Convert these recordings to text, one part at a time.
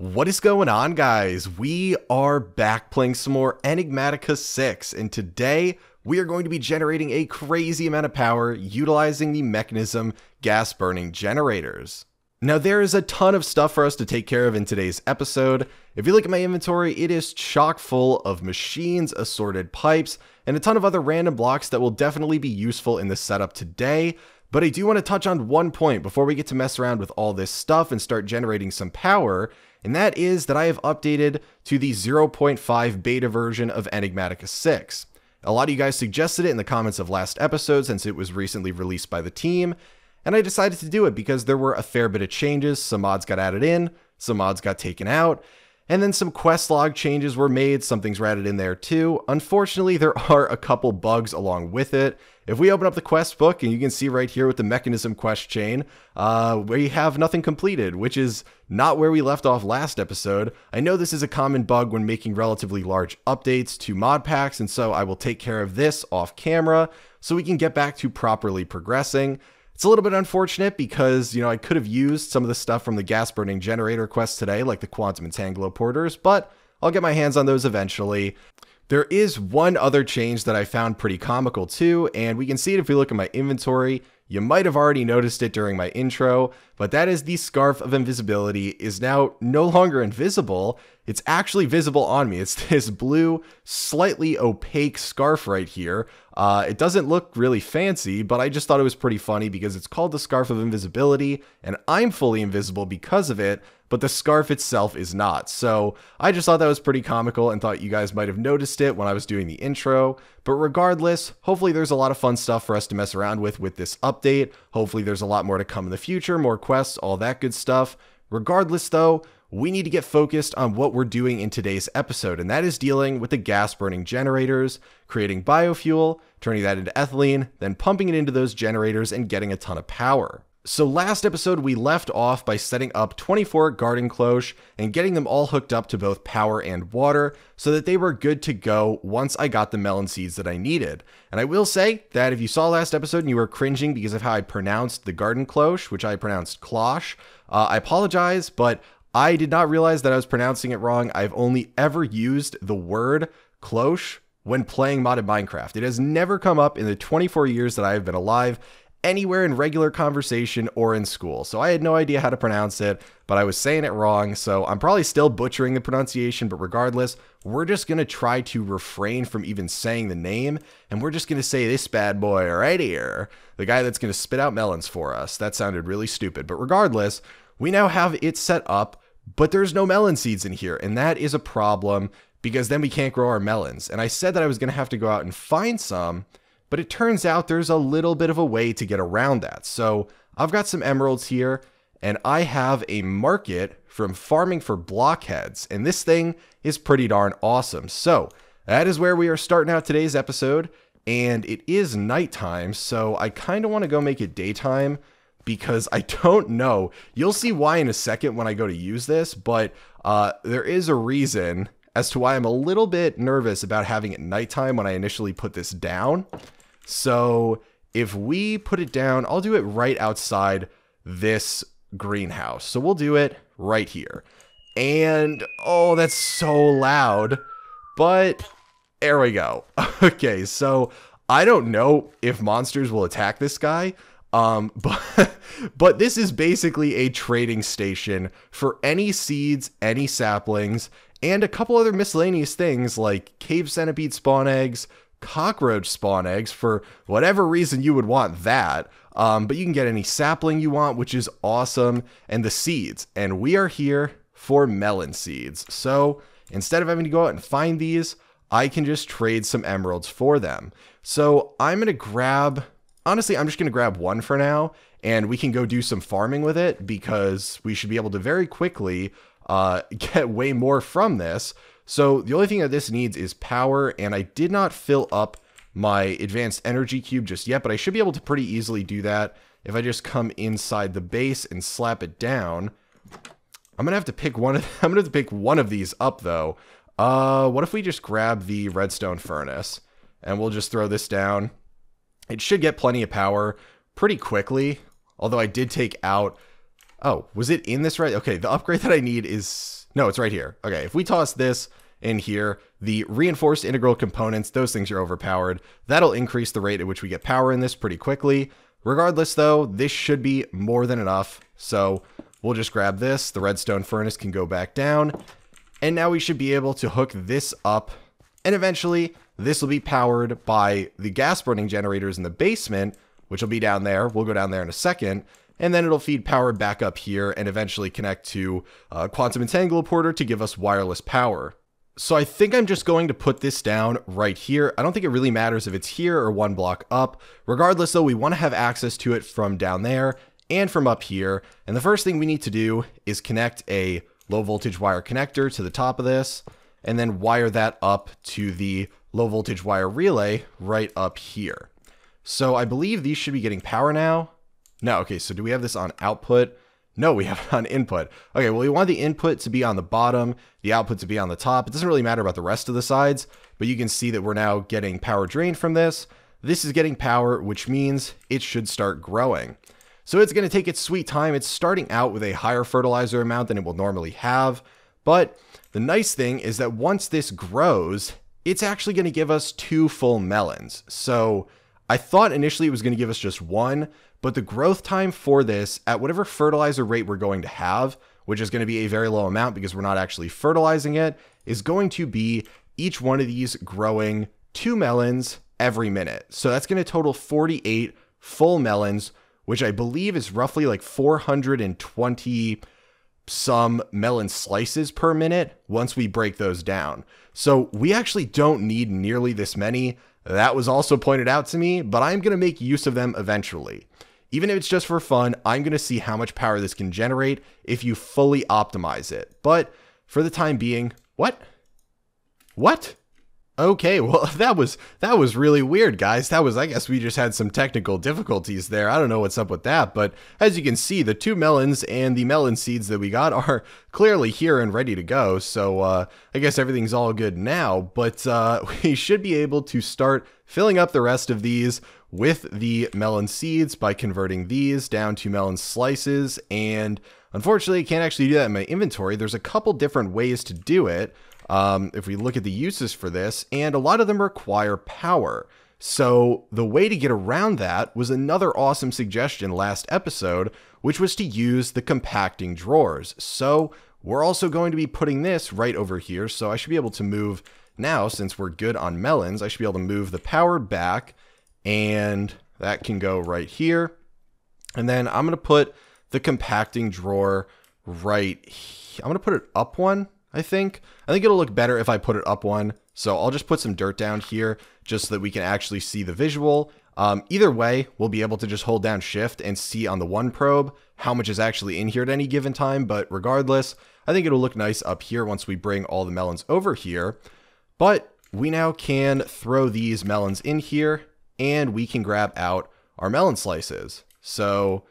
What is going on, guys? We are back playing some more Enigmatica 6, and today we are going to be generating a crazy amount of power utilizing the mechanism gas burning generators. Now, there is a ton of stuff for us to take care of in today's episode. If you look at my inventory, it is chock full of machines, assorted pipes, and a ton of other random blocks that will definitely be useful in the setup today. But I do want to touch on one point before we get to mess around with all this stuff and start generating some power, and that is that I have updated to the 0.5 beta version of Enigmatica 6. A lot of you guys suggested it in the comments of last episode since it was recently released by the team, and I decided to do it because there were a fair bit of changes, some mods got added in, some mods got taken out, and then some quest log changes were made, something's added in there too. Unfortunately, there are a couple bugs along with it. If we open up the quest book, and you can see right here with the mechanism quest chain, uh, we have nothing completed, which is not where we left off last episode. I know this is a common bug when making relatively large updates to mod packs, and so I will take care of this off camera so we can get back to properly progressing. It's a little bit unfortunate because, you know, I could have used some of the stuff from the gas burning generator quest today, like the Quantum Entanglo Porters, but I'll get my hands on those eventually. There is one other change that I found pretty comical too, and we can see it if we look at my inventory. You might have already noticed it during my intro, but that is the Scarf of Invisibility is now no longer invisible. It's actually visible on me. It's this blue, slightly opaque scarf right here. Uh, it doesn't look really fancy, but I just thought it was pretty funny because it's called the Scarf of Invisibility, and I'm fully invisible because of it, but the scarf itself is not. So I just thought that was pretty comical and thought you guys might have noticed it when I was doing the intro. But regardless, hopefully there's a lot of fun stuff for us to mess around with with this update. Hopefully there's a lot more to come in the future, more quests, all that good stuff. Regardless though, we need to get focused on what we're doing in today's episode, and that is dealing with the gas burning generators, creating biofuel, turning that into ethylene, then pumping it into those generators and getting a ton of power. So last episode we left off by setting up 24 garden cloche and getting them all hooked up to both power and water so that they were good to go once I got the melon seeds that I needed. And I will say that if you saw last episode and you were cringing because of how I pronounced the garden cloche, which I pronounced cloche, uh, I apologize, but I did not realize that I was pronouncing it wrong. I've only ever used the word cloche when playing modded Minecraft. It has never come up in the 24 years that I have been alive, anywhere in regular conversation or in school. So I had no idea how to pronounce it, but I was saying it wrong. So I'm probably still butchering the pronunciation, but regardless, we're just going to try to refrain from even saying the name. And we're just going to say this bad boy right here, the guy that's going to spit out melons for us. That sounded really stupid, but regardless, we now have it set up, but there's no melon seeds in here. And that is a problem because then we can't grow our melons. And I said that I was going to have to go out and find some, but it turns out there's a little bit of a way to get around that. So I've got some emeralds here and I have a market from farming for blockheads. And this thing is pretty darn awesome. So that is where we are starting out today's episode. And it is nighttime, so I kind of want to go make it daytime because I don't know. You'll see why in a second when I go to use this, but uh, there is a reason as to why I'm a little bit nervous about having it nighttime when I initially put this down. So if we put it down, I'll do it right outside this greenhouse. So we'll do it right here. And, oh, that's so loud. But, there we go. okay, so I don't know if monsters will attack this guy. Um, but, but this is basically a trading station for any seeds, any saplings, and a couple other miscellaneous things like cave centipede spawn eggs, cockroach spawn eggs for whatever reason you would want that. Um, but you can get any sapling you want, which is awesome, and the seeds. And we are here for melon seeds. So instead of having to go out and find these, I can just trade some emeralds for them. So I'm going to grab, honestly, I'm just going to grab one for now, and we can go do some farming with it because we should be able to very quickly uh, get way more from this. So the only thing that this needs is power, and I did not fill up my advanced energy cube just yet, but I should be able to pretty easily do that if I just come inside the base and slap it down. I'm gonna have to pick one of I'm gonna have to pick one of these up though. Uh, what if we just grab the redstone furnace and we'll just throw this down? It should get plenty of power pretty quickly. Although I did take out. Oh, was it in this right? Okay, the upgrade that I need is no, it's right here. Okay, if we toss this, in here. The reinforced integral components, those things are overpowered. That'll increase the rate at which we get power in this pretty quickly. Regardless though, this should be more than enough. So we'll just grab this. The redstone furnace can go back down. And now we should be able to hook this up. And eventually this will be powered by the gas burning generators in the basement, which will be down there. We'll go down there in a second and then it'll feed power back up here and eventually connect to a uh, Quantum Entangle Porter to give us wireless power. So I think I'm just going to put this down right here. I don't think it really matters if it's here or one block up. Regardless though, we want to have access to it from down there and from up here. And the first thing we need to do is connect a low voltage wire connector to the top of this and then wire that up to the low voltage wire relay right up here. So I believe these should be getting power now. No, okay, so do we have this on output? No, we have it on input. Okay, well, we want the input to be on the bottom, the output to be on the top. It doesn't really matter about the rest of the sides, but you can see that we're now getting power drain from this. This is getting power, which means it should start growing. So it's going to take its sweet time. It's starting out with a higher fertilizer amount than it will normally have. But the nice thing is that once this grows, it's actually going to give us two full melons. So I thought initially it was going to give us just one, but the growth time for this at whatever fertilizer rate we're going to have, which is going to be a very low amount because we're not actually fertilizing it, is going to be each one of these growing two melons every minute. So that's going to total 48 full melons, which I believe is roughly like 420 some melon slices per minute once we break those down. So we actually don't need nearly this many. That was also pointed out to me, but I'm going to make use of them eventually. Even if it's just for fun, I'm going to see how much power this can generate if you fully optimize it. But for the time being, what? What? Okay, well that was that was really weird, guys. That was I guess we just had some technical difficulties there. I don't know what's up with that, but as you can see, the two melons and the melon seeds that we got are clearly here and ready to go. So uh, I guess everything's all good now, but uh, we should be able to start filling up the rest of these with the melon seeds by converting these down to melon slices and. Unfortunately, I can't actually do that in my inventory. There's a couple different ways to do it um, if we look at the uses for this, and a lot of them require power. So, the way to get around that was another awesome suggestion last episode, which was to use the compacting drawers. So, we're also going to be putting this right over here, so I should be able to move now, since we're good on melons, I should be able to move the power back, and that can go right here. And then I'm going to put the compacting drawer right here. I'm going to put it up one I think. I think it'll look better if I put it up one. So I'll just put some dirt down here just so that we can actually see the visual. Um, either way, we'll be able to just hold down shift and see on the one probe how much is actually in here at any given time. But regardless, I think it'll look nice up here once we bring all the melons over here. But we now can throw these melons in here and we can grab out our melon slices. So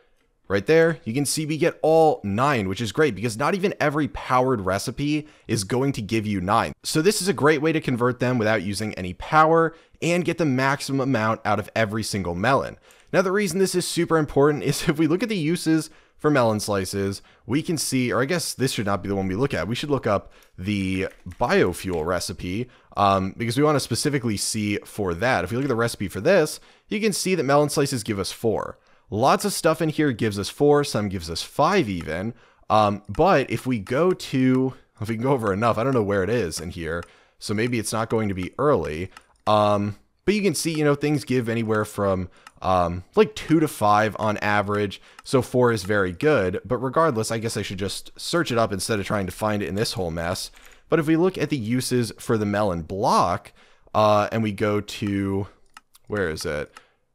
Right there, you can see we get all 9, which is great because not even every powered recipe is going to give you 9. So this is a great way to convert them without using any power and get the maximum amount out of every single melon. Now the reason this is super important is if we look at the uses for melon slices, we can see, or I guess this should not be the one we look at. We should look up the biofuel recipe um, because we want to specifically see for that. If we look at the recipe for this, you can see that melon slices give us four. Lots of stuff in here gives us four, some gives us five even. Um, but if we go to, if we can go over enough, I don't know where it is in here. So maybe it's not going to be early. Um, but you can see, you know, things give anywhere from um, like two to five on average. So four is very good. But regardless, I guess I should just search it up instead of trying to find it in this whole mess. But if we look at the uses for the melon block, uh, and we go to, where is it?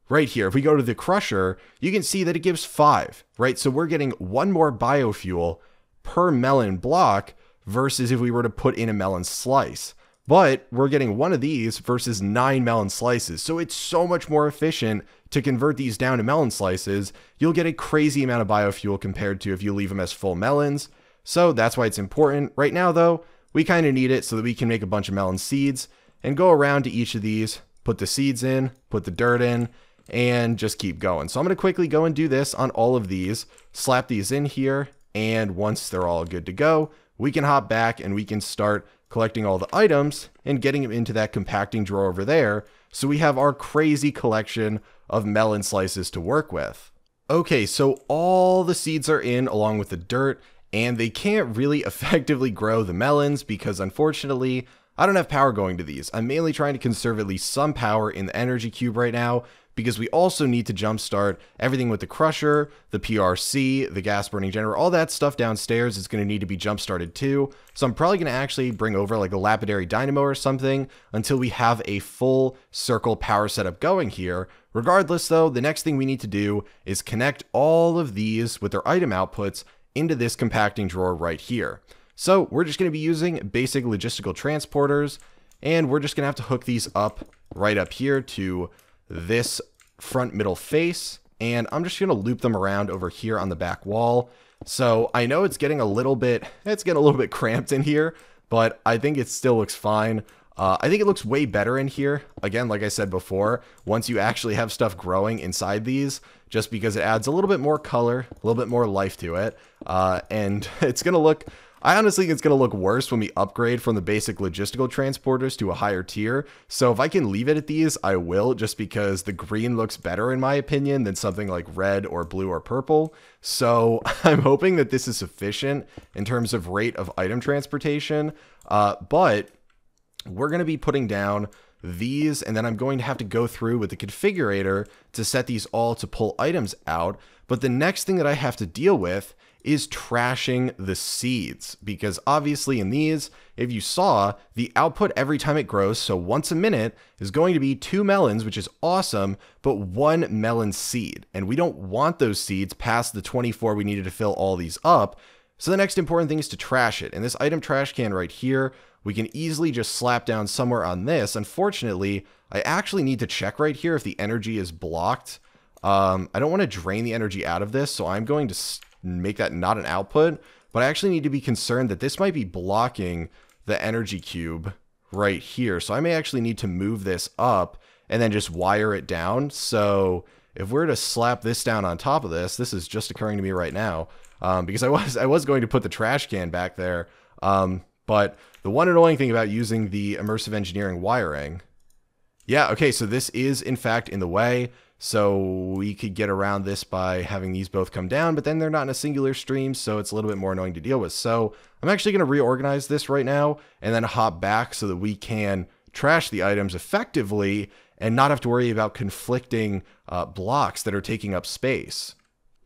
right here, if we go to the crusher, you can see that it gives five, right? So we're getting one more biofuel per melon block versus if we were to put in a melon slice. But we're getting one of these versus nine melon slices. So it's so much more efficient to convert these down to melon slices. You'll get a crazy amount of biofuel compared to if you leave them as full melons. So that's why it's important. Right now, though, we kind of need it so that we can make a bunch of melon seeds and go around to each of these, put the seeds in, put the dirt in, and just keep going. So I'm going to quickly go and do this on all of these, slap these in here, and once they're all good to go, we can hop back and we can start collecting all the items and getting them into that compacting drawer over there so we have our crazy collection of melon slices to work with. Okay, so all the seeds are in along with the dirt, and they can't really effectively grow the melons because unfortunately, I don't have power going to these. I'm mainly trying to conserve at least some power in the energy cube right now, because we also need to jumpstart everything with the crusher, the PRC, the gas burning generator, all that stuff downstairs is going to need to be jumpstarted too. So I'm probably going to actually bring over like a lapidary dynamo or something until we have a full circle power setup going here. Regardless though, the next thing we need to do is connect all of these with their item outputs into this compacting drawer right here. So we're just going to be using basic logistical transporters and we're just going to have to hook these up right up here to this front middle face, and I'm just going to loop them around over here on the back wall. So I know it's getting a little bit, it's getting a little bit cramped in here, but I think it still looks fine. Uh, I think it looks way better in here. Again, like I said before, once you actually have stuff growing inside these, just because it adds a little bit more color, a little bit more life to it, uh, and it's going to look I honestly think it's going to look worse when we upgrade from the basic logistical transporters to a higher tier. So if I can leave it at these, I will, just because the green looks better in my opinion than something like red or blue or purple. So I'm hoping that this is sufficient in terms of rate of item transportation. Uh, but we're going to be putting down these, and then I'm going to have to go through with the configurator to set these all to pull items out. But the next thing that I have to deal with is trashing the seeds because obviously in these, if you saw, the output every time it grows, so once a minute, is going to be two melons, which is awesome, but one melon seed. And we don't want those seeds past the 24 we needed to fill all these up. So the next important thing is to trash it. And this item trash can right here, we can easily just slap down somewhere on this. Unfortunately, I actually need to check right here if the energy is blocked. Um, I don't want to drain the energy out of this, so I'm going to make that not an output, but I actually need to be concerned that this might be blocking the energy cube right here. So I may actually need to move this up and then just wire it down. So if we're to slap this down on top of this, this is just occurring to me right now um, because I was I was going to put the trash can back there. Um, but the one annoying thing about using the immersive engineering wiring, yeah, okay, so this is in fact in the way. So we could get around this by having these both come down, but then they're not in a singular stream, so it's a little bit more annoying to deal with. So I'm actually going to reorganize this right now and then hop back so that we can trash the items effectively and not have to worry about conflicting uh, blocks that are taking up space.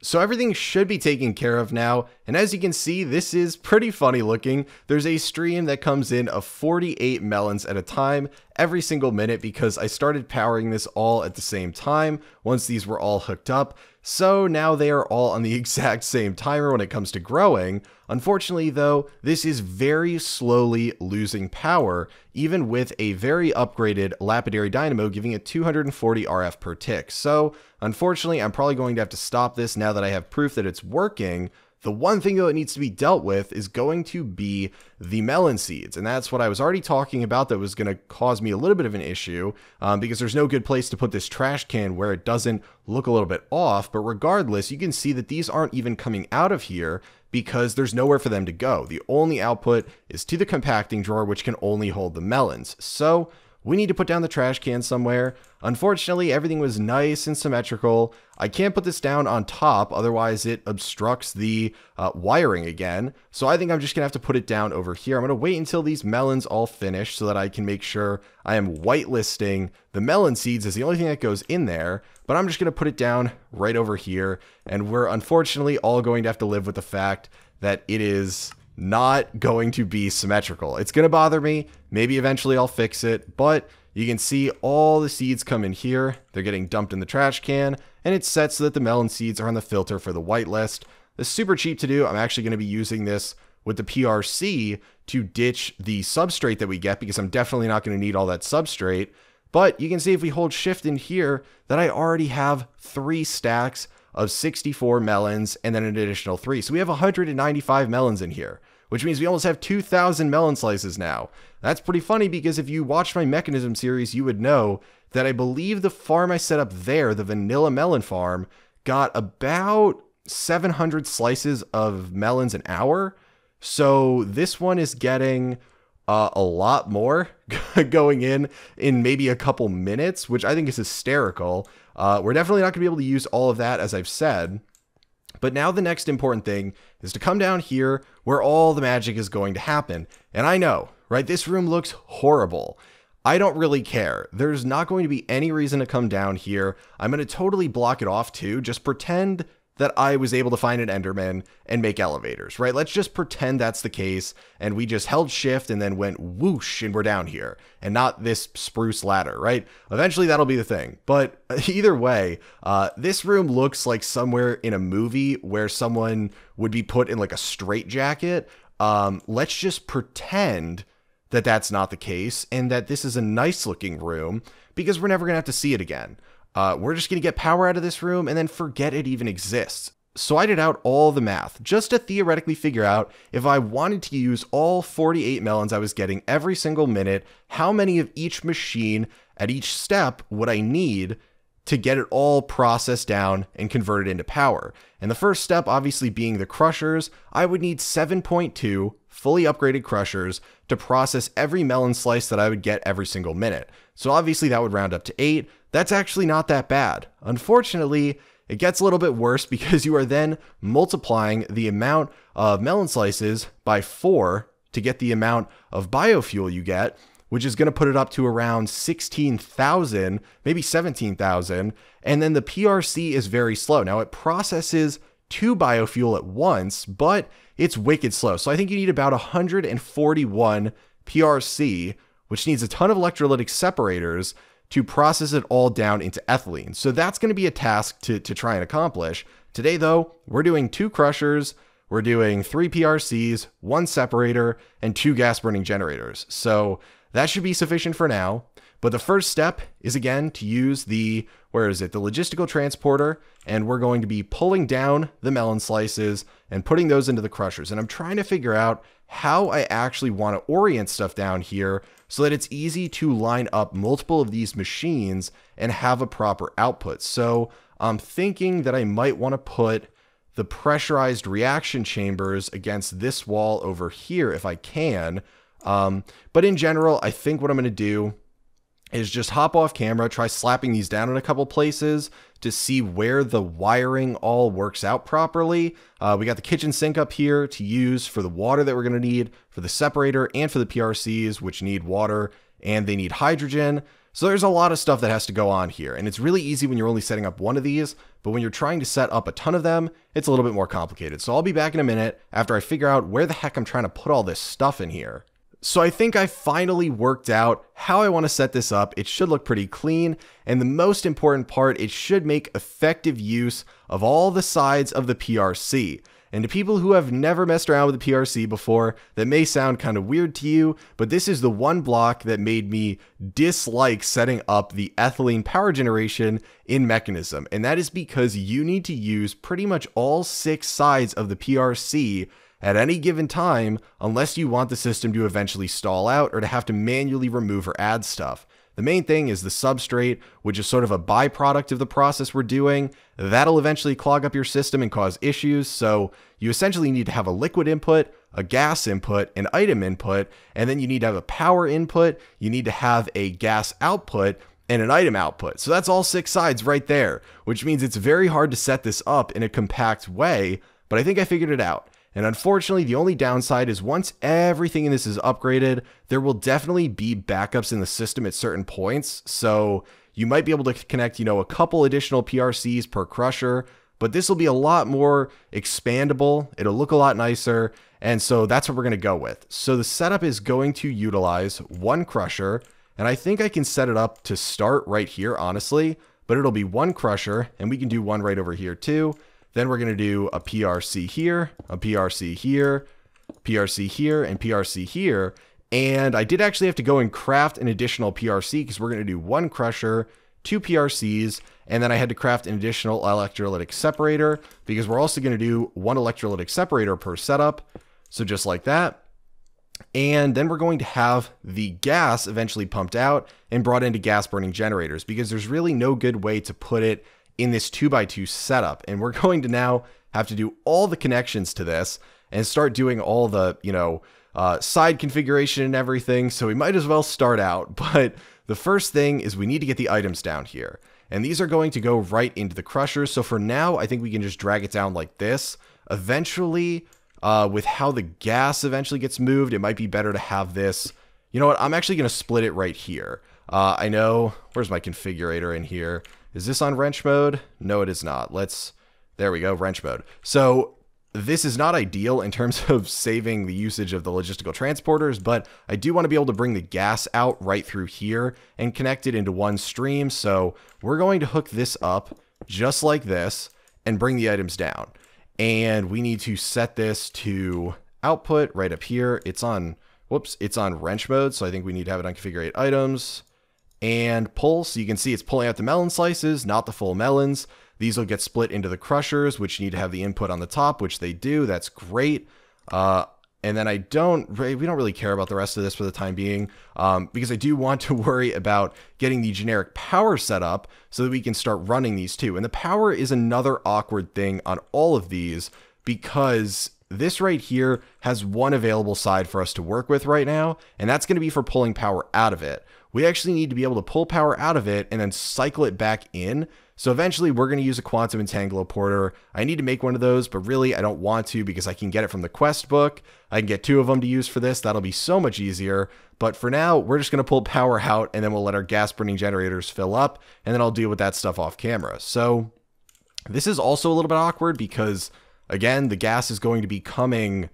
So everything should be taken care of now, and as you can see, this is pretty funny looking. There's a stream that comes in of 48 melons at a time every single minute because I started powering this all at the same time once these were all hooked up. So now they are all on the exact same timer when it comes to growing. Unfortunately though, this is very slowly losing power, even with a very upgraded lapidary dynamo giving it 240 RF per tick. So unfortunately, I'm probably going to have to stop this now that I have proof that it's working, the one thing that needs to be dealt with is going to be the melon seeds. And that's what I was already talking about that was going to cause me a little bit of an issue um, because there's no good place to put this trash can where it doesn't look a little bit off. But regardless, you can see that these aren't even coming out of here because there's nowhere for them to go. The only output is to the compacting drawer, which can only hold the melons. So we need to put down the trash can somewhere. Unfortunately, everything was nice and symmetrical. I can't put this down on top, otherwise it obstructs the uh, wiring again. So I think I'm just gonna have to put it down over here. I'm gonna wait until these melons all finish so that I can make sure I am whitelisting the melon seeds is the only thing that goes in there, but I'm just gonna put it down right over here. And we're unfortunately all going to have to live with the fact that it is not going to be symmetrical. It's going to bother me. Maybe eventually I'll fix it, but you can see all the seeds come in here. They're getting dumped in the trash can, and it's set so that the melon seeds are on the filter for the whitelist. This is super cheap to do. I'm actually going to be using this with the PRC to ditch the substrate that we get because I'm definitely not going to need all that substrate. But you can see if we hold shift in here that I already have three stacks of 64 melons and then an additional three. So we have 195 melons in here which means we almost have 2,000 melon slices now. That's pretty funny because if you watched my mechanism series, you would know that I believe the farm I set up there, the vanilla melon farm, got about 700 slices of melons an hour. So this one is getting uh, a lot more going in in maybe a couple minutes, which I think is hysterical. Uh, we're definitely not going to be able to use all of that, as I've said. But now the next important thing is to come down here where all the magic is going to happen. And I know, right? This room looks horrible. I don't really care. There's not going to be any reason to come down here. I'm going to totally block it off too. Just pretend that I was able to find an Enderman and make elevators, right? Let's just pretend that's the case and we just held shift and then went whoosh and we're down here and not this spruce ladder, right? Eventually that'll be the thing. But either way, uh, this room looks like somewhere in a movie where someone would be put in like a straitjacket. Um, let's just pretend that that's not the case and that this is a nice looking room because we're never going to have to see it again. Uh, we're just going to get power out of this room and then forget it even exists. So I did out all the math just to theoretically figure out if I wanted to use all 48 melons I was getting every single minute, how many of each machine at each step would I need to get it all processed down and converted into power. And the first step, obviously being the crushers, I would need 7.2 fully upgraded crushers to process every melon slice that I would get every single minute. So obviously that would round up to 8 that's actually not that bad. Unfortunately, it gets a little bit worse because you are then multiplying the amount of melon slices by four to get the amount of biofuel you get, which is going to put it up to around 16,000, maybe 17,000. And then the PRC is very slow. Now it processes two biofuel at once, but it's wicked slow. So I think you need about 141 PRC, which needs a ton of electrolytic separators to process it all down into ethylene. So that's going to be a task to, to try and accomplish. Today, though, we're doing two crushers, we're doing three PRCs, one separator, and two gas burning generators. So that should be sufficient for now. But the first step is again to use the, where is it, the logistical transporter, and we're going to be pulling down the melon slices and putting those into the crushers. And I'm trying to figure out how I actually want to orient stuff down here so that it's easy to line up multiple of these machines and have a proper output. So I'm thinking that I might want to put the pressurized reaction chambers against this wall over here if I can. Um, but in general, I think what I'm going to do is just hop off camera, try slapping these down in a couple places to see where the wiring all works out properly. Uh, we got the kitchen sink up here to use for the water that we're gonna need, for the separator, and for the PRCs, which need water and they need hydrogen. So there's a lot of stuff that has to go on here, and it's really easy when you're only setting up one of these, but when you're trying to set up a ton of them, it's a little bit more complicated. So I'll be back in a minute after I figure out where the heck I'm trying to put all this stuff in here. So I think I finally worked out how I want to set this up. It should look pretty clean. And the most important part, it should make effective use of all the sides of the PRC. And to people who have never messed around with the PRC before, that may sound kind of weird to you, but this is the one block that made me dislike setting up the ethylene power generation in Mechanism. And that is because you need to use pretty much all six sides of the PRC at any given time unless you want the system to eventually stall out or to have to manually remove or add stuff. The main thing is the substrate, which is sort of a byproduct of the process we're doing. That'll eventually clog up your system and cause issues, so you essentially need to have a liquid input, a gas input, an item input, and then you need to have a power input, you need to have a gas output, and an item output. So that's all six sides right there, which means it's very hard to set this up in a compact way, but I think I figured it out. And unfortunately, the only downside is once everything in this is upgraded, there will definitely be backups in the system at certain points. So you might be able to connect, you know, a couple additional PRCs per crusher, but this will be a lot more expandable. It'll look a lot nicer. And so that's what we're going to go with. So the setup is going to utilize one crusher. And I think I can set it up to start right here, honestly, but it'll be one crusher and we can do one right over here too. Then we're going to do a PRC here, a PRC here, PRC here, and PRC here. And I did actually have to go and craft an additional PRC because we're going to do one crusher, two PRCs, and then I had to craft an additional electrolytic separator because we're also going to do one electrolytic separator per setup. So just like that. And then we're going to have the gas eventually pumped out and brought into gas burning generators because there's really no good way to put it in this 2 by 2 setup. And we're going to now have to do all the connections to this and start doing all the, you know, uh, side configuration and everything. So we might as well start out. But the first thing is we need to get the items down here. And these are going to go right into the crusher. So for now, I think we can just drag it down like this. Eventually, uh, with how the gas eventually gets moved, it might be better to have this. You know what? I'm actually going to split it right here. Uh, I know, where's my configurator in here? Is this on wrench mode? No, it is not. Let's, there we go, wrench mode. So this is not ideal in terms of saving the usage of the logistical transporters, but I do want to be able to bring the gas out right through here and connect it into one stream. So we're going to hook this up just like this and bring the items down. And we need to set this to output right up here. It's on, whoops, it's on wrench mode. So I think we need to have it on configure eight items and pull. So you can see it's pulling out the melon slices, not the full melons. These will get split into the crushers, which need to have the input on the top, which they do. That's great. Uh, and then I don't, we don't really care about the rest of this for the time being, um, because I do want to worry about getting the generic power set up so that we can start running these two. And the power is another awkward thing on all of these because this right here has one available side for us to work with right now, and that's going to be for pulling power out of it we actually need to be able to pull power out of it and then cycle it back in. So eventually we're going to use a quantum entanglo porter. I need to make one of those, but really I don't want to because I can get it from the quest book. I can get two of them to use for this. That'll be so much easier. But for now, we're just going to pull power out and then we'll let our gas burning generators fill up and then I'll deal with that stuff off camera. So this is also a little bit awkward because again, the gas is going to be coming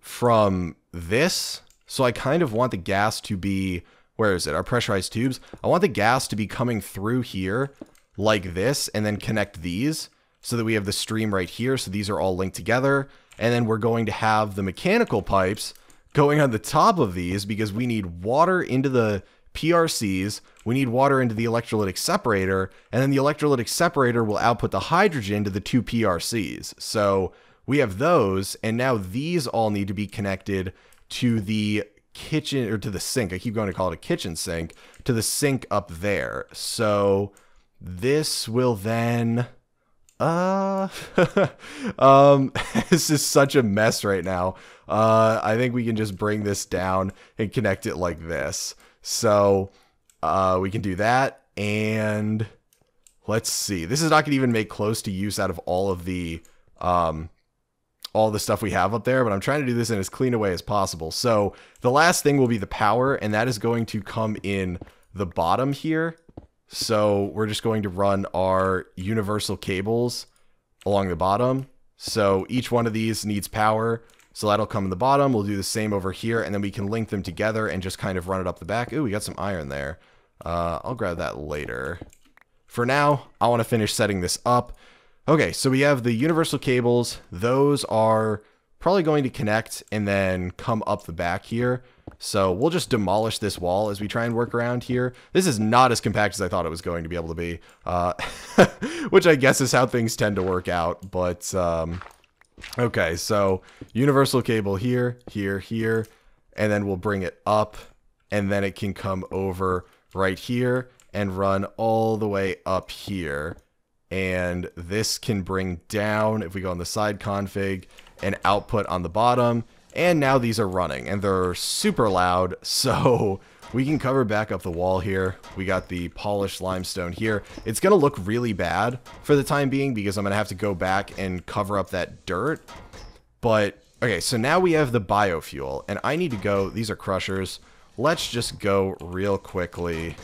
from this. So I kind of want the gas to be where is it? Our pressurized tubes. I want the gas to be coming through here like this and then connect these so that we have the stream right here. So these are all linked together. And then we're going to have the mechanical pipes going on the top of these because we need water into the PRCs, we need water into the electrolytic separator, and then the electrolytic separator will output the hydrogen to the two PRCs. So we have those, and now these all need to be connected to the kitchen or to the sink. I keep going to call it a kitchen sink to the sink up there. So this will then uh um this is such a mess right now. Uh I think we can just bring this down and connect it like this. So uh we can do that and let's see. This is not going to even make close to use out of all of the um all the stuff we have up there, but I'm trying to do this in as clean a way as possible. So the last thing will be the power, and that is going to come in the bottom here. So we're just going to run our universal cables along the bottom. So each one of these needs power. So that'll come in the bottom. We'll do the same over here, and then we can link them together and just kind of run it up the back. Ooh, we got some iron there. Uh, I'll grab that later. For now, I want to finish setting this up. Okay, so we have the universal cables. Those are probably going to connect and then come up the back here. So we'll just demolish this wall as we try and work around here. This is not as compact as I thought it was going to be able to be, uh, which I guess is how things tend to work out. But um, okay, so universal cable here, here, here, and then we'll bring it up and then it can come over right here and run all the way up here and this can bring down, if we go on the side config, an output on the bottom, and now these are running, and they're super loud, so we can cover back up the wall here. We got the polished limestone here. It's going to look really bad for the time being because I'm going to have to go back and cover up that dirt. But, okay, so now we have the biofuel, and I need to go. These are crushers. Let's just go real quickly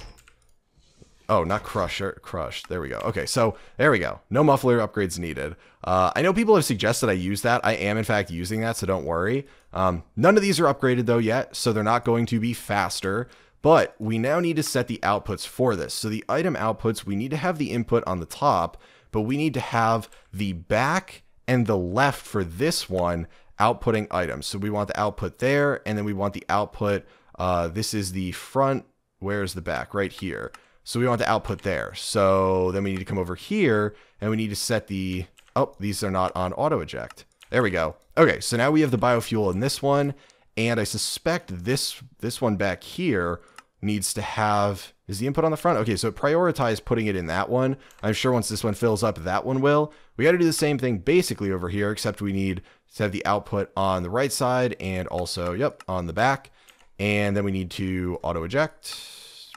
Oh, not crusher, crushed. There we go. Okay, so there we go. No muffler upgrades needed. Uh, I know people have suggested I use that. I am, in fact, using that, so don't worry. Um, none of these are upgraded, though, yet, so they're not going to be faster. But we now need to set the outputs for this. So the item outputs, we need to have the input on the top, but we need to have the back and the left for this one outputting items. So we want the output there, and then we want the output. Uh, this is the front. Where's the back? Right here. So we want the output there. So then we need to come over here and we need to set the, oh, these are not on auto eject. There we go. Okay, so now we have the biofuel in this one. And I suspect this, this one back here needs to have, is the input on the front? Okay, so prioritize putting it in that one. I'm sure once this one fills up, that one will. We got to do the same thing basically over here, except we need to have the output on the right side and also, yep, on the back. And then we need to auto eject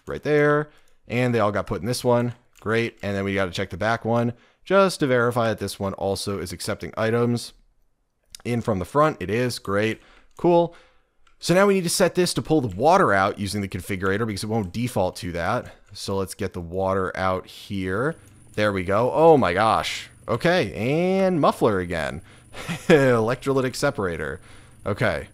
right there and they all got put in this one. Great. And then we got to check the back one just to verify that this one also is accepting items. In from the front, it is. Great. Cool. So now we need to set this to pull the water out using the configurator because it won't default to that. So let's get the water out here. There we go. Oh my gosh. Okay, and muffler again. Electrolytic separator. Okay,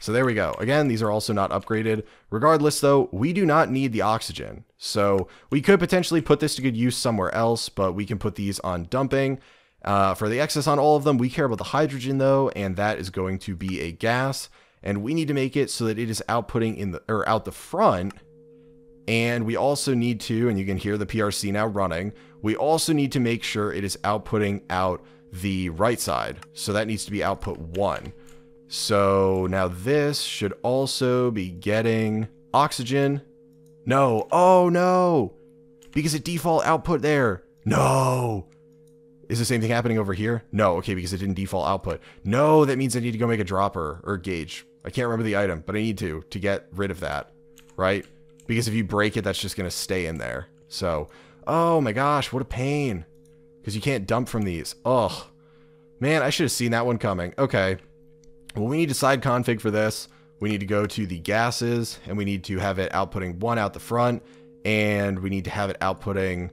so there we go. Again, these are also not upgraded. Regardless though, we do not need the oxygen. So we could potentially put this to good use somewhere else, but we can put these on dumping. Uh, for the excess on all of them, we care about the hydrogen though, and that is going to be a gas. And we need to make it so that it is outputting in the or out the front. And we also need to, and you can hear the PRC now running, we also need to make sure it is outputting out the right side. So that needs to be output one. So now this should also be getting oxygen no. Oh, no. Because it default output there. No. Is the same thing happening over here? No. Okay, because it didn't default output. No, that means I need to go make a dropper or gauge. I can't remember the item, but I need to to get rid of that, right? Because if you break it, that's just going to stay in there. So, oh my gosh, what a pain. Because you can't dump from these. Ugh. Man, I should have seen that one coming. Okay. Well, we need a side config for this we need to go to the gases and we need to have it outputting one out the front and we need to have it outputting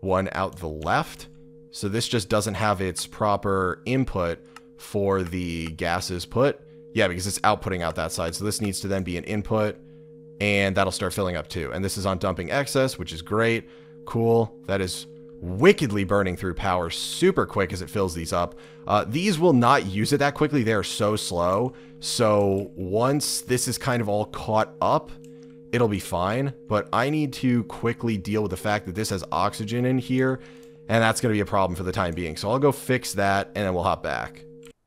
one out the left. So this just doesn't have its proper input for the gases put. Yeah, because it's outputting out that side. So this needs to then be an input and that'll start filling up too. And this is on dumping excess, which is great. Cool. That is wickedly burning through power super quick as it fills these up. Uh, these will not use it that quickly. They are so slow. So once this is kind of all caught up, it'll be fine. But I need to quickly deal with the fact that this has oxygen in here. And that's going to be a problem for the time being. So I'll go fix that and then we'll hop back.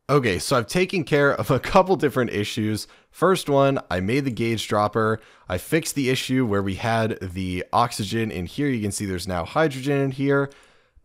Okay, so I've taken care of a couple different issues. First one, I made the gauge dropper. I fixed the issue where we had the oxygen in here. You can see there's now hydrogen in here.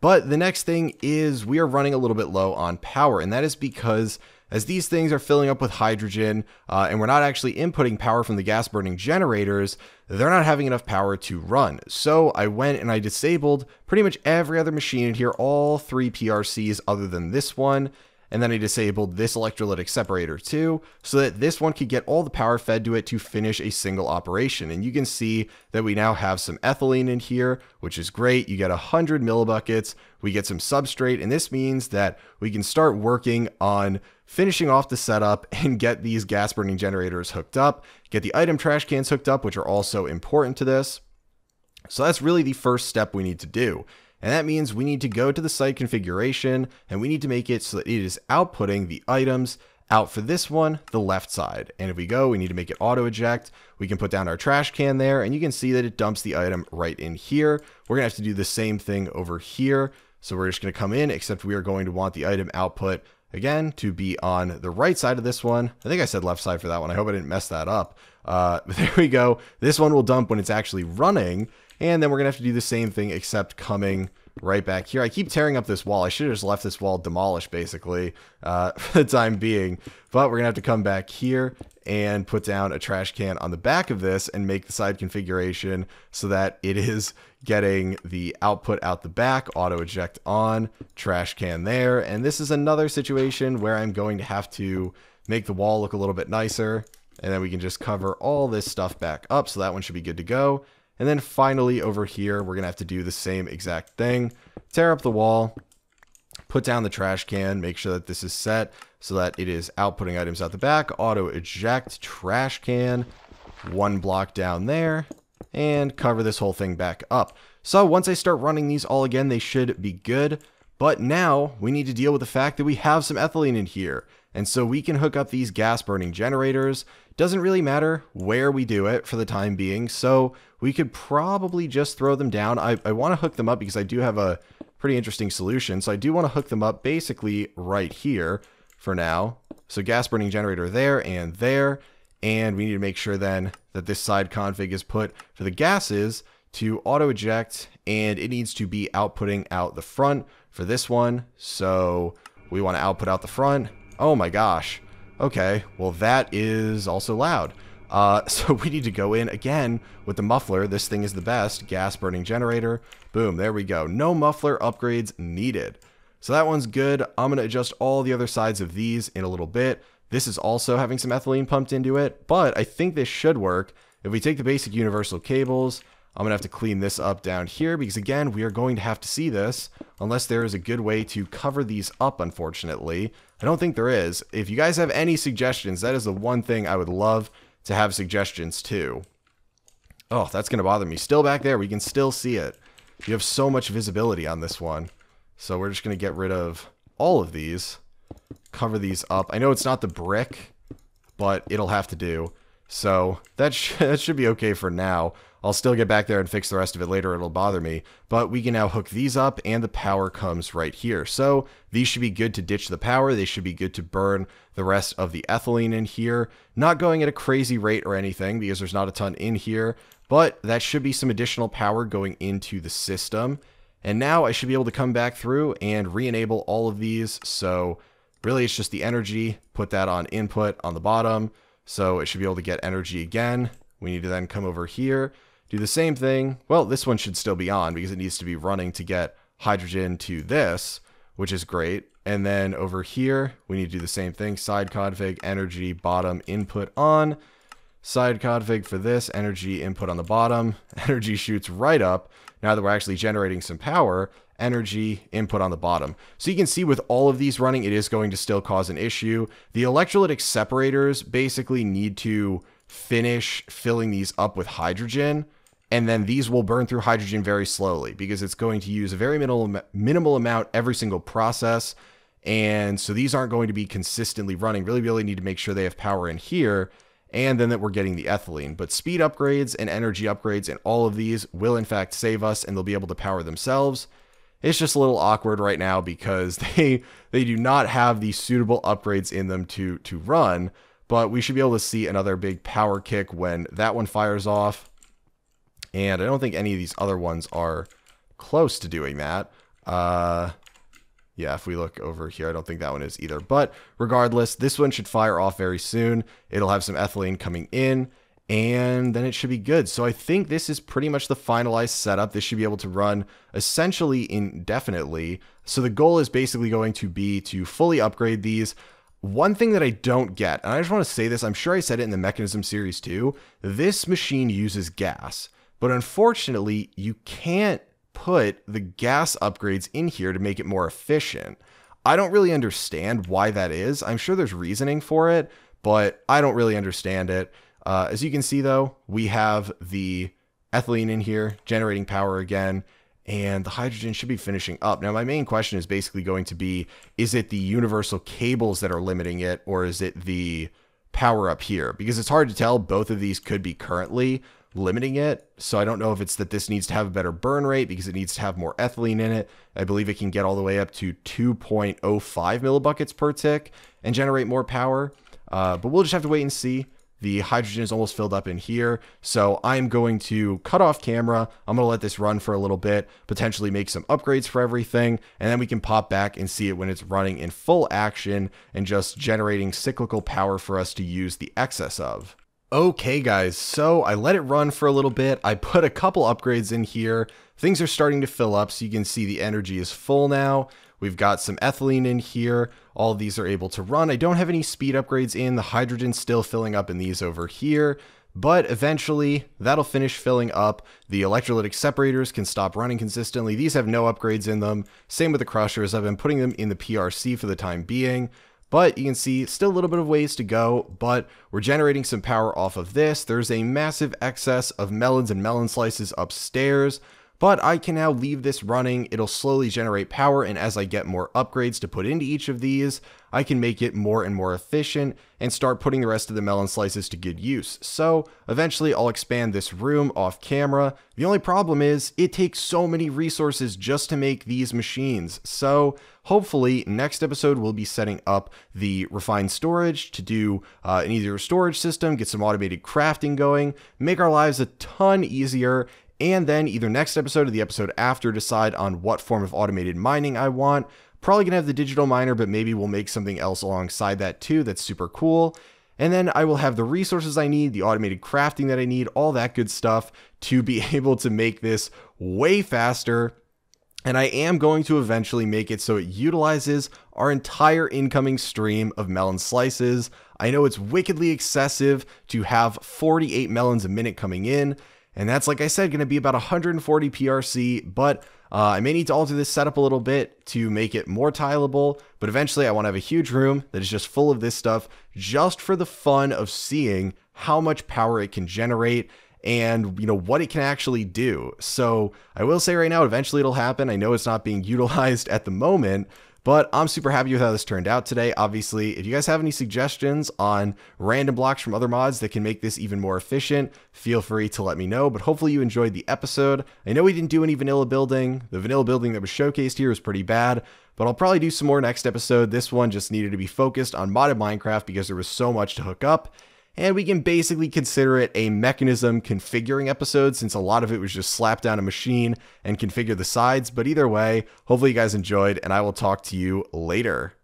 But the next thing is we are running a little bit low on power, and that is because as these things are filling up with hydrogen uh, and we're not actually inputting power from the gas burning generators, they're not having enough power to run. So I went and I disabled pretty much every other machine in here, all three PRCs other than this one, and then I disabled this electrolytic separator too, so that this one could get all the power fed to it to finish a single operation. And you can see that we now have some ethylene in here, which is great. You get 100 millibuckets, we get some substrate, and this means that we can start working on finishing off the setup and get these gas burning generators hooked up, get the item trash cans hooked up, which are also important to this. So that's really the first step we need to do and that means we need to go to the site configuration and we need to make it so that it is outputting the items out for this one, the left side. And if we go, we need to make it auto eject. We can put down our trash can there and you can see that it dumps the item right in here. We're gonna have to do the same thing over here. So we're just gonna come in, except we are going to want the item output again to be on the right side of this one. I think I said left side for that one. I hope I didn't mess that up. Uh, there we go. This one will dump when it's actually running and then we're going to have to do the same thing except coming right back here. I keep tearing up this wall. I should have just left this wall demolished basically uh, for the time being. But we're going to have to come back here and put down a trash can on the back of this and make the side configuration so that it is getting the output out the back, auto eject on, trash can there. And this is another situation where I'm going to have to make the wall look a little bit nicer. And then we can just cover all this stuff back up. So that one should be good to go. And then finally over here, we're going to have to do the same exact thing. Tear up the wall, put down the trash can, make sure that this is set so that it is outputting items out the back. Auto eject trash can, one block down there, and cover this whole thing back up. So once I start running these all again, they should be good. But now we need to deal with the fact that we have some ethylene in here. And so we can hook up these gas burning generators. Doesn't really matter where we do it for the time being. So we could probably just throw them down. I, I want to hook them up because I do have a pretty interesting solution. So I do want to hook them up basically right here for now. So gas burning generator there and there. And we need to make sure then that this side config is put for the gases to auto eject and it needs to be outputting out the front for this one. So we want to output out the front Oh my gosh. Okay, well that is also loud. Uh, so we need to go in again with the muffler. This thing is the best. Gas burning generator. Boom, there we go. No muffler upgrades needed. So that one's good. I'm going to adjust all the other sides of these in a little bit. This is also having some ethylene pumped into it, but I think this should work. If we take the basic universal cables, I'm going to have to clean this up down here because again, we are going to have to see this unless there is a good way to cover these up, unfortunately. I don't think there is. If you guys have any suggestions, that is the one thing I would love to have suggestions to. Oh, that's going to bother me. Still back there. We can still see it. You have so much visibility on this one. So we're just going to get rid of all of these. Cover these up. I know it's not the brick, but it'll have to do. So that, sh that should be okay for now. I'll still get back there and fix the rest of it later. It'll bother me. But we can now hook these up and the power comes right here. So these should be good to ditch the power. They should be good to burn the rest of the ethylene in here. Not going at a crazy rate or anything because there's not a ton in here. But that should be some additional power going into the system. And now I should be able to come back through and re-enable all of these. So really it's just the energy. Put that on input on the bottom. So it should be able to get energy again. We need to then come over here do the same thing. Well, this one should still be on because it needs to be running to get hydrogen to this, which is great. And then over here, we need to do the same thing. Side config, energy, bottom, input on. Side config for this, energy, input on the bottom. Energy shoots right up. Now that we're actually generating some power, energy input on the bottom. So you can see with all of these running, it is going to still cause an issue. The electrolytic separators basically need to finish filling these up with hydrogen and then these will burn through hydrogen very slowly because it's going to use a very minimal minimal amount every single process. And so these aren't going to be consistently running. Really, really need to make sure they have power in here and then that we're getting the ethylene. But speed upgrades and energy upgrades and all of these will in fact save us and they'll be able to power themselves. It's just a little awkward right now because they they do not have the suitable upgrades in them to to run, but we should be able to see another big power kick when that one fires off. And I don't think any of these other ones are close to doing that. Uh, yeah, if we look over here, I don't think that one is either. But regardless, this one should fire off very soon. It'll have some ethylene coming in, and then it should be good. So I think this is pretty much the finalized setup. This should be able to run essentially indefinitely. So the goal is basically going to be to fully upgrade these. One thing that I don't get, and I just want to say this, I'm sure I said it in the mechanism series too, this machine uses gas. But unfortunately, you can't put the gas upgrades in here to make it more efficient. I don't really understand why that is. I'm sure there's reasoning for it, but I don't really understand it. Uh, as you can see, though, we have the ethylene in here generating power again, and the hydrogen should be finishing up. Now, my main question is basically going to be, is it the universal cables that are limiting it, or is it the power up here? Because it's hard to tell. Both of these could be currently, limiting it. So I don't know if it's that this needs to have a better burn rate because it needs to have more ethylene in it. I believe it can get all the way up to 2.05 millibuckets per tick and generate more power. Uh, but we'll just have to wait and see. The hydrogen is almost filled up in here. So I'm going to cut off camera. I'm going to let this run for a little bit, potentially make some upgrades for everything. And then we can pop back and see it when it's running in full action and just generating cyclical power for us to use the excess of. Okay guys, so I let it run for a little bit. I put a couple upgrades in here. Things are starting to fill up so you can see the energy is full now. We've got some ethylene in here. All these are able to run. I don't have any speed upgrades in. The hydrogen's still filling up in these over here. But eventually, that'll finish filling up. The electrolytic separators can stop running consistently. These have no upgrades in them. Same with the crushers. I've been putting them in the PRC for the time being. But you can see still a little bit of ways to go, but we're generating some power off of this. There's a massive excess of melons and melon slices upstairs but I can now leave this running. It'll slowly generate power, and as I get more upgrades to put into each of these, I can make it more and more efficient and start putting the rest of the melon slices to good use. So eventually I'll expand this room off camera. The only problem is it takes so many resources just to make these machines. So hopefully next episode we'll be setting up the refined storage to do uh, an easier storage system, get some automated crafting going, make our lives a ton easier, and then either next episode or the episode after decide on what form of automated mining I want. Probably gonna have the digital miner, but maybe we'll make something else alongside that too that's super cool. And then I will have the resources I need, the automated crafting that I need, all that good stuff to be able to make this way faster. And I am going to eventually make it so it utilizes our entire incoming stream of melon slices. I know it's wickedly excessive to have 48 melons a minute coming in, and that's, like I said, going to be about 140 PRC, but uh, I may need to alter this setup a little bit to make it more tileable, but eventually I want to have a huge room that is just full of this stuff just for the fun of seeing how much power it can generate and you know what it can actually do. So I will say right now, eventually it'll happen. I know it's not being utilized at the moment, but I'm super happy with how this turned out today. Obviously, if you guys have any suggestions on random blocks from other mods that can make this even more efficient, feel free to let me know. But hopefully you enjoyed the episode. I know we didn't do any vanilla building. The vanilla building that was showcased here was pretty bad, but I'll probably do some more next episode. This one just needed to be focused on modded Minecraft because there was so much to hook up and we can basically consider it a mechanism configuring episode since a lot of it was just slap down a machine and configure the sides. But either way, hopefully you guys enjoyed, and I will talk to you later.